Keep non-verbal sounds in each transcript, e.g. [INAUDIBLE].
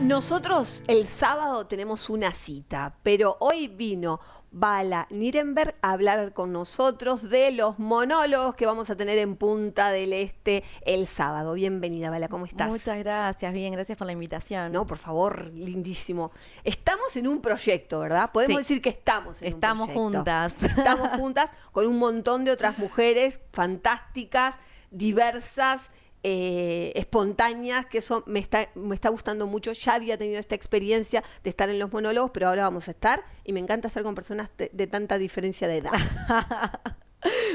Nosotros el sábado tenemos una cita, pero hoy vino Bala Nirenberg a hablar con nosotros de los monólogos que vamos a tener en Punta del Este el sábado. Bienvenida, Bala, ¿cómo estás? Muchas gracias, bien, gracias por la invitación. No, por favor, lindísimo. Estamos en un proyecto, ¿verdad? Podemos decir que estamos en estamos un proyecto. juntas. Estamos [LAUGHS] juntas con un montón de otras mujeres fantásticas, diversas eh, espontáneas, que eso me está, me está gustando mucho. Ya había tenido esta experiencia de estar en los monólogos, pero ahora vamos a estar y me encanta estar con personas de tanta diferencia de edad. [LAUGHS]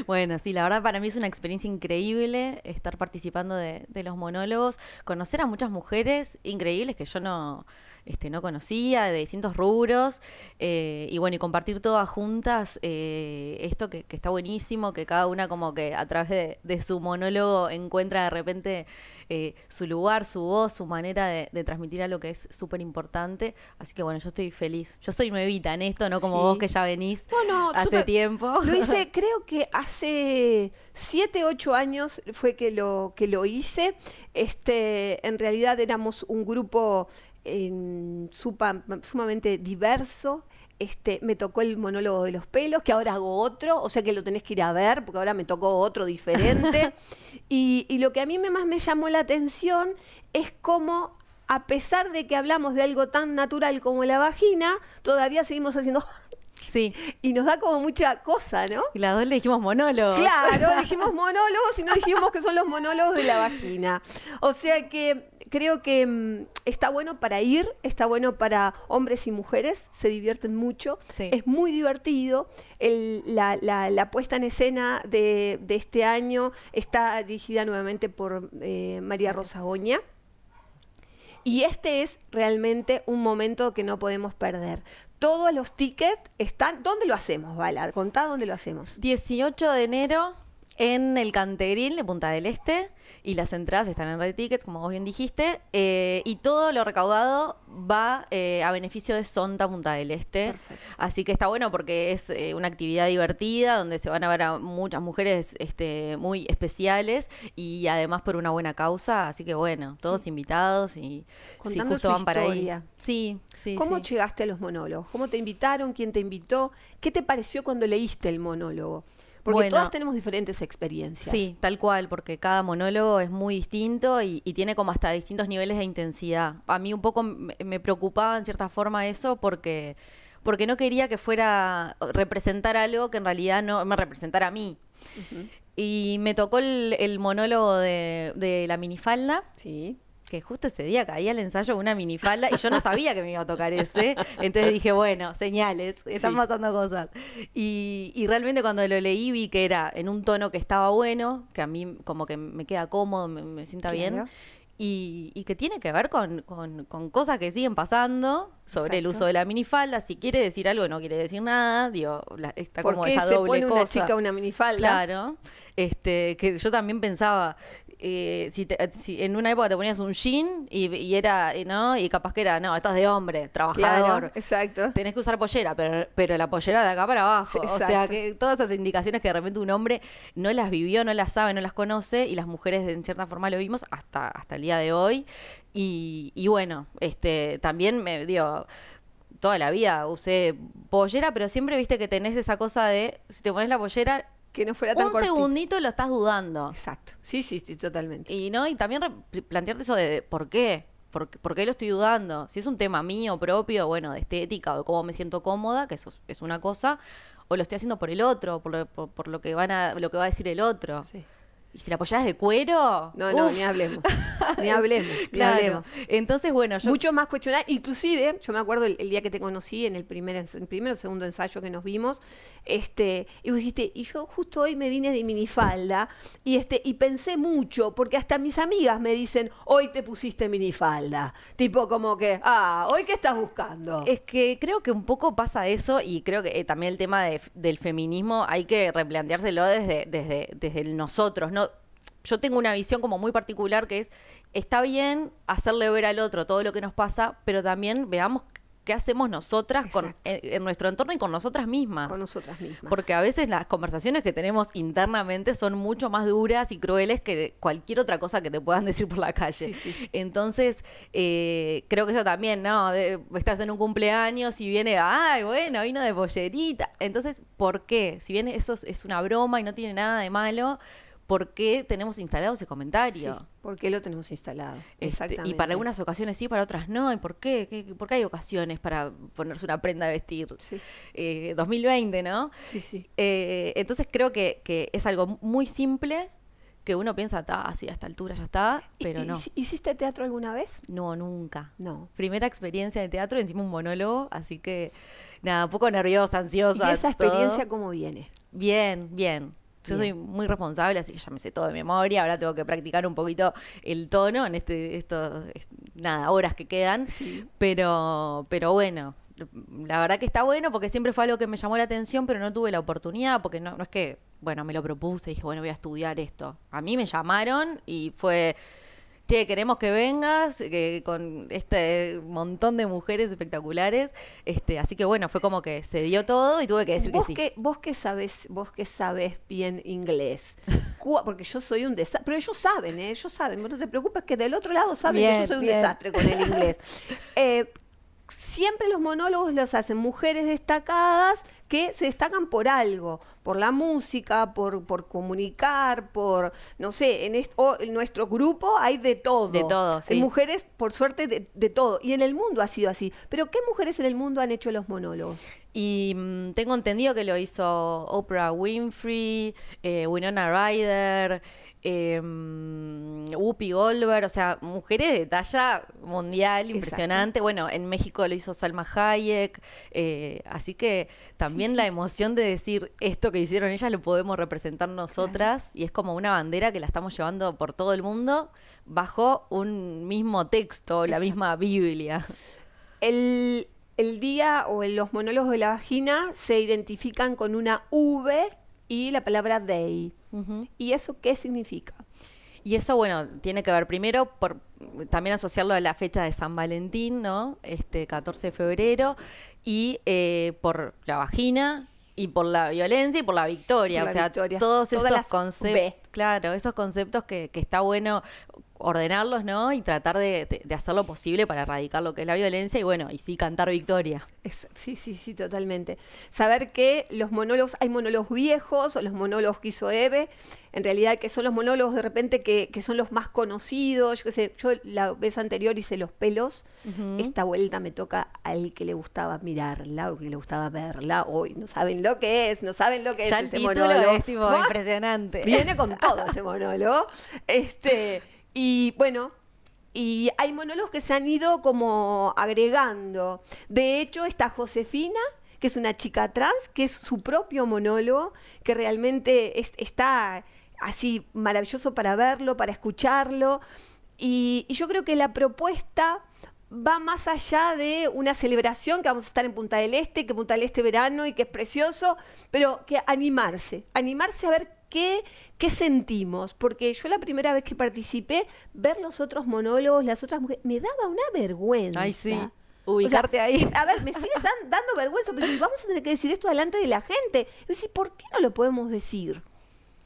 [LAUGHS] Bueno, sí, la verdad para mí es una experiencia increíble estar participando de, los monólogos, conocer a muchas mujeres increíbles que yo no, este, no conocía, de distintos rubros, eh, y bueno, y compartir todas juntas eh, esto que, está buenísimo, que cada una como que a través de, su monólogo encuentra de repente eh, su lugar, su voz, su manera de, transmitir algo que es súper importante, así que bueno, yo estoy feliz. Yo soy nuevita en esto, no como vos que ya venís hace tiempo. Lo [LAUGHS] creo que hace hace 7, 8 años fue que lo, que lo hice. Este, en realidad éramos un grupo em, sumamente diverso. Este, me tocó el monólogo de los pelos, que ahora hago otro, o sea que lo tenés que ir a ver, porque ahora me tocó otro diferente. [LAUGHS] y, lo que a mí más me llamó la atención es cómo a pesar de que hablamos de algo tan natural como la vagina, todavía seguimos haciendo Sí. Y nos da como mucha cosa, ¿no? Y las dos le dijimos monólogos. Claro, [LAUGHS] dijimos monólogos y no dijimos que son los monólogos de la vagina. O sea que creo que mm, está bueno para ir, está bueno para hombres y mujeres, se divierten mucho, es muy divertido. la, puesta en escena de, este año está dirigida nuevamente por eh, María Rosa Goña. Y este es realmente un momento que no podemos perder. Todos los tickets están. ¿Dónde lo hacemos, Bala? Contá dónde lo hacemos. 18 de enero, en el Canteril de Punta del Este y las entradas están en Red Tickets, como vos bien dijiste, eh, y todo lo recaudado va eh, a beneficio de Sonta Punta del Este. Así que está bueno porque es eh, una actividad divertida donde se van a ver a muchas mujeres este, muy especiales y además por una buena causa, así que bueno, todos invitados y justo van para ahí. Sí, sí. ¿Cómo llegaste a los monólogos? ¿Cómo te invitaron? ¿Quién te invitó? ¿Qué te pareció cuando leíste el monólogo? Porque bueno, todas tenemos diferentes experiencias. Sí, tal cual, porque cada monólogo es muy distinto y, tiene como hasta distintos niveles de intensidad. A mí un poco me, preocupaba en cierta forma eso porque porque no quería que fuera representar algo que en realidad no me representara a mí. Y me tocó el, monólogo de, de la minifalda. Sí que justo ese día caía al ensayo una minifalda y yo no sabía que me iba a tocar ese. Entonces dije, bueno, señales, están pasando cosas. Y, realmente cuando lo leí vi que era en un tono que estaba bueno, que a mí como que me queda cómodo, me, sienta bien. Y, que tiene que ver con, cosas que siguen pasando sobre el uso de la minifalda. Si quiere decir algo, no quiere decir nada. Digo, está como esa se pone una chica una minifalda? Claro. Este, que yo también pensaba, eh, si, en una época te ponías un jean y, era, eh, ¿no? Y capaz que era, no, estás de hombre, trabajador. exacto. Tenés que usar pollera, pero, pero la pollera de acá para abajo. O sea, que todas esas indicaciones que de repente un hombre no las vivió, no las sabe, no las conoce, y las mujeres en cierta forma lo vimos hasta, hasta el día de hoy. Y, bueno, este, también me digo, toda la vida usé pollera, pero siempre viste que tenés esa cosa de, si te pones la pollera, que no fuera tan Un segundito lo estás dudando. Exacto. Sí, sí, totalmente. Y no, y también plantearte eso de por qué. ¿Por, qué lo estoy dudando? Si es un tema mío propio, bueno, de estética o de cómo me siento cómoda, que eso es una cosa, o lo estoy haciendo por el otro, por, lo que van a, lo que va a decir el otro. Sí. Y si la apoyás de cuero. No, no, [LAUGHS] ni hablemos. Ni hablemos. claro. hablemos. Entonces, bueno, yo... Mucho más cuestionar. Inclusive, yo me acuerdo el, día que te conocí en el primer, el o segundo ensayo que nos vimos, este, y vos dijiste, y yo justo hoy me vine de minifalda, y este, y pensé mucho, porque hasta mis amigas me dicen, hoy te pusiste minifalda. Tipo como que, ah, hoy qué estás buscando. Es que creo que un poco pasa eso, y creo que eh, también el tema del feminismo hay que replanteárselo desde, desde, desde nosotros, ¿no? yo tengo una visión como muy particular que es, está bien hacerle ver al otro todo lo que nos pasa, pero también veamos qué hacemos nosotras con, eh, en, nuestro entorno y con nosotras mismas. Con nosotras mismas. Porque a veces las conversaciones que tenemos internamente son mucho más duras y crueles que cualquier otra cosa que te puedan decir por la calle. Entonces, eh, creo que eso también, ¿no? estás en un cumpleaños y viene, ay, bueno, vino de bollerita. Entonces, ¿por qué? Si bien eso es una broma y no tiene nada de malo por qué tenemos instalado ese comentario. Sí, ¿Por qué lo tenemos instalado? Exactamente. y para algunas ocasiones sí, para otras no. ¿Y por qué? ¿Por qué hay ocasiones para ponerse una prenda de vestir? Sí. 2020, eh, ¿no? Sí, sí. Eh, entonces creo que, es algo muy simple que uno piensa, está así a esta altura ya está, pero no. ¿Hiciste teatro alguna vez? No, nunca. No. Primera experiencia de teatro, encima un monólogo, así que nada, un poco nerviosa, ansiosa. ¿Y esa experiencia cómo viene? Bien, bien. Yo soy muy responsable, así que ya me sé todo de memoria. Ahora tengo que practicar un poquito el tono en este, estos, nada, horas que quedan. Pero, pero bueno, la verdad que está bueno porque siempre fue algo que me llamó la atención, pero no tuve la oportunidad porque no, no es que, bueno, me lo propuse, dije, bueno, voy a estudiar esto. A mí me llamaron y fue che, queremos que vengas con este montón de mujeres espectaculares. Este, así que bueno, fue como que se dio todo y tuve que decir que sí. vos que sabes, vos que sabes bien inglés, [LAUGHS] porque yo soy un desastre, pero ellos saben, ¿eh? ellos saben, no te preocupes que del otro lado saben que yo soy un desastre con el inglés. [LAUGHS] Eh, siempre los monólogos los hacen mujeres destacadas que se destacan por algo, por la música, por, por comunicar, por, no sé, en, nuestro grupo hay de todo. De todo, sí. Y mujeres, por suerte, de, todo. Y en el mundo ha sido así. Pero ¿qué mujeres en el mundo han hecho los monólogos? Y mm, tengo entendido que lo hizo Oprah Winfrey, eh, Winona Ryder eh, Goldberg, o sea, mujeres de talla mundial impresionante. Bueno, en México lo hizo Salma Hayek, eh, así que también la emoción de decir esto que hicieron ellas lo podemos representar nosotras y es como una bandera que la estamos llevando por todo el mundo bajo un mismo texto, la misma Biblia. El, día o los monólogos de la vagina se identifican con una V y la palabra day. ¿Y eso qué significa? Y eso, bueno, tiene que ver primero por también asociarlo a la fecha de San Valentín, ¿no? Este 14 de febrero, y eh, por la vagina, y por la violencia y por la victoria. o sea, todos esos conceptos. Claro, esos conceptos que, que, está bueno ordenarlos, ¿no? Y tratar de, hacer lo posible para erradicar lo que es la violencia y bueno, y sí cantar victoria. sí, sí, sí, totalmente. Saber que los monólogos, hay monólogos viejos, los monólogos que hizo Eve, en realidad que son los monólogos de repente que, son los más conocidos, yo qué sé, yo la vez anterior hice los pelos, esta vuelta me toca al que le gustaba mirarla o que le gustaba verla, hoy no saben lo que es, no saben lo que es el ese monólogo. Es impresionante. Viene con todo ese monólogo. [LAUGHS] Este y bueno, y hay monólogos que se han ido como agregando. De hecho, está Josefina, que es una chica trans, que es su propio monólogo, que realmente está así maravilloso para verlo, para escucharlo. Y, yo creo que la propuesta va más allá de una celebración que vamos a estar en Punta del Este, que Punta del Este verano y que es precioso, pero que animarse, animarse a ver ¿Qué, sentimos? Porque yo la primera vez que participé, ver los otros monólogos, las otras mujeres, me daba una vergüenza. Ay, sí ubicarte ahí. A ver, me sigues dando vergüenza, porque vamos a tener que decir esto delante de la gente. Y sí ¿por qué no lo podemos decir?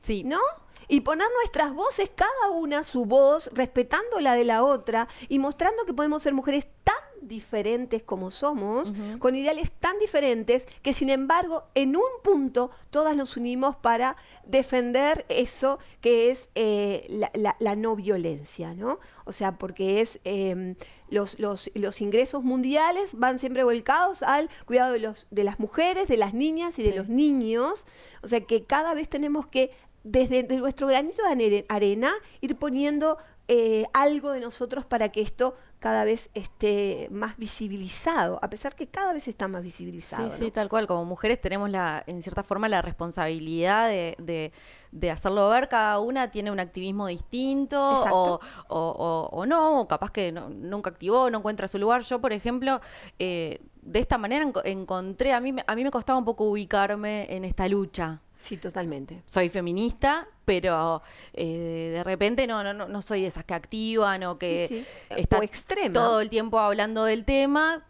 Sí. ¿No? Y poner nuestras voces, cada una su voz, respetando la de la otra y mostrando que podemos ser mujeres tan diferentes como somos, con ideales tan diferentes, que sin embargo en un punto todas nos unimos para defender eso que es eh, la, no violencia, ¿no? O sea, porque es em, los, los, ingresos mundiales van siempre volcados al cuidado de, los, de las mujeres, de las niñas y de los niños. O sea que cada vez tenemos que desde nuestro granito de arena ir poniendo eh, algo de nosotros para que esto cada vez esté más visibilizado, a pesar que cada vez está más visibilizado. Sí, sí, tal cual. Como mujeres tenemos la, en cierta forma la responsabilidad de, de, hacerlo ver. Cada una tiene un activismo distinto o, o, o, no, capaz que nunca activó, no encuentra su lugar. Yo, por ejemplo, eh, de esta manera encontré, a mí, a mí me costaba un poco ubicarme en esta lucha. Sí, totalmente. Soy feminista, pero eh, de repente no, no, no soy de esas que activan o que está todo el tiempo hablando del tema,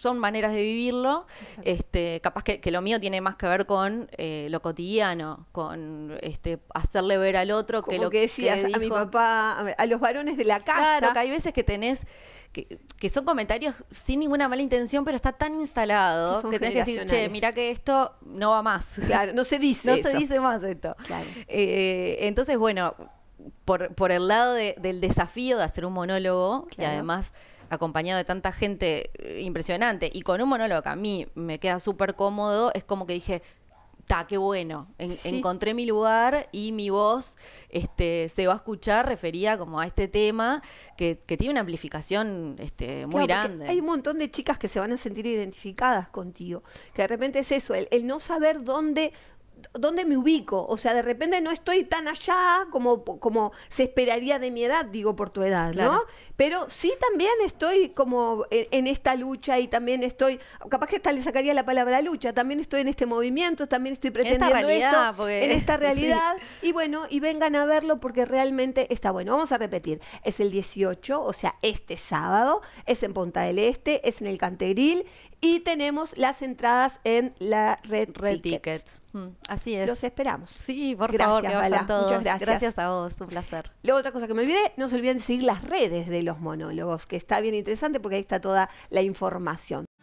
son maneras de vivirlo. Este, capaz que, lo mío tiene más que ver con eh, lo cotidiano, con este, hacerle ver al otro que lo que decías a mi papá, a los varones de la casa. Claro, que hay veces que tenés que, son comentarios sin ninguna mala intención, pero está tan instalado que, tenés que decir, che, mirá que esto no va más. Claro, no se dice. [LAUGHS] no se dice más esto. Eh, entonces, bueno, por, el lado del desafío de hacer un monólogo, y además acompañado de tanta gente eh, impresionante y con un monólogo a mí me queda súper cómodo, es como que dije, ta, qué bueno, encontré mi lugar y mi voz este, se va a escuchar refería como a este tema que, tiene una amplificación este, muy grande. Hay un montón de chicas que se van a sentir identificadas contigo, que de repente es eso, el no saber dónde dónde me ubico. O sea, de repente no estoy tan allá como, como se esperaría de mi edad, digo, por tu edad, ¿no? Pero sí también estoy como en, esta lucha y también estoy, capaz que hasta le sacaría la palabra lucha, también estoy en este movimiento, también estoy pretendiendo esta realidad, en esta [LAUGHS] realidad. Y bueno, y vengan a verlo porque realmente está bueno. Vamos a repetir, es el 18, o sea, este sábado, es en Punta del Este, es en el Canteril y tenemos las entradas en la red, tickets. Ticket. Así es. Los esperamos. Sí, por favor, que vayan todos. Muchas gracias. Gracias a vos, un placer. Luego, otra cosa que me olvidé, no se olviden de seguir las redes de los monólogos, que está bien interesante porque ahí está toda la información.